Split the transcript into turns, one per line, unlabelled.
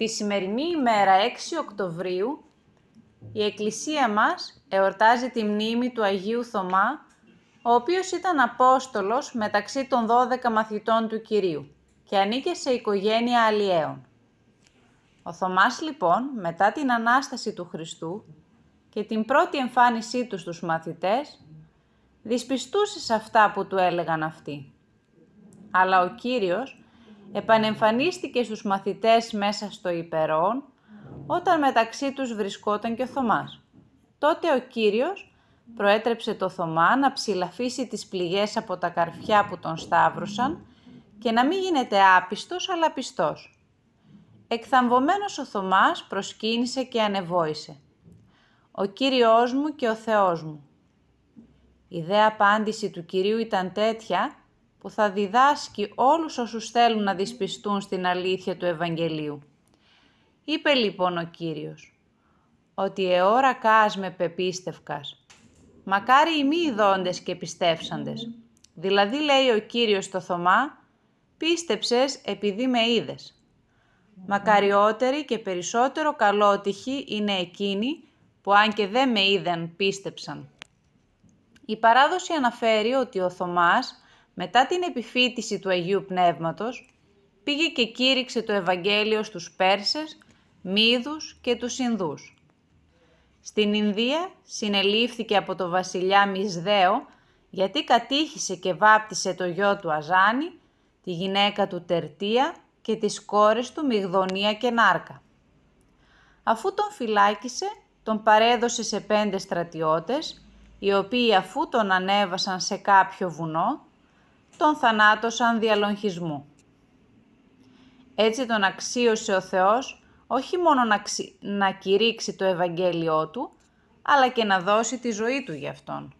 Τη σημερινή ημέρα 6 Οκτωβρίου η Εκκλησία μας εορτάζει τη μνήμη του Αγίου Θωμά, ο οποίος ήταν Απόστολος μεταξύ των 12 μαθητών του Κυρίου και ανήκε σε οικογένεια αλλιέων. Ο Θωμάς λοιπόν μετά την Ανάσταση του Χριστού και την πρώτη εμφάνισή του στους μαθητές, δυσπιστούσε σε αυτά που του έλεγαν αυτοί. Αλλά ο Κύριος επανεμφανίστηκε στους μαθητές μέσα στο υπερόν, όταν μεταξύ τους βρισκόταν και ο Θωμάς. Τότε ο Κύριος προέτρεψε το Θωμά να ψηλαφίσει τις πληγές από τα καρφιά που τον σταύρωσαν και να μην γίνεται άπιστος αλλά πιστός. Εκθαμβωμένος ο Θωμάς προσκύνησε και ανεβόησε. «Ο Κύριος μου και ο Θεός μου». Η δε απάντηση του Κυρίου ήταν τέτοια που θα διδάσκει όλους όσους θέλουν να δυσπιστούν στην αλήθεια του Ευαγγελίου. Είπε λοιπόν ο Κύριος, ότι εώρα κάς με πεπίστευκας, μακάρι οι μη ειδώντες και πιστεύσαντες. Δηλαδή λέει ο Κύριος στο Θωμά, πίστεψες επειδή με είδες. Μακαριότεροι και περισσότερο καλότυχοι είναι εκείνοι που αν και δεν με είδαν πίστεψαν. Η παράδοση αναφέρει ότι ο Θωμάς μετά την επιφήτηση του Αγίου Πνεύματος, πήγε και κήρυξε το Ευαγγέλιο στους Πέρσες, Μίδους και τους Ινδούς. Στην Ινδία συνελήφθηκε από το βασιλιά Μισδαίο, γιατί κατήχησε και βάπτισε το γιο του Αζάνη, τη γυναίκα του Τερτία και τις κόρες του Μιγδονία και Νάρκα. Αφού τον φυλάκισε, τον παρέδωσε σε πέντε στρατιώτες, οι οποίοι αφού τον ανέβασαν σε κάποιο βουνό, τον θανάτωσαν διαλογισμού. Έτσι τον αξίωσε ο Θεός όχι μόνο να, ξυ... κηρύξει το Ευαγγέλιό Του, αλλά και να δώσει τη ζωή Του για Αυτόν.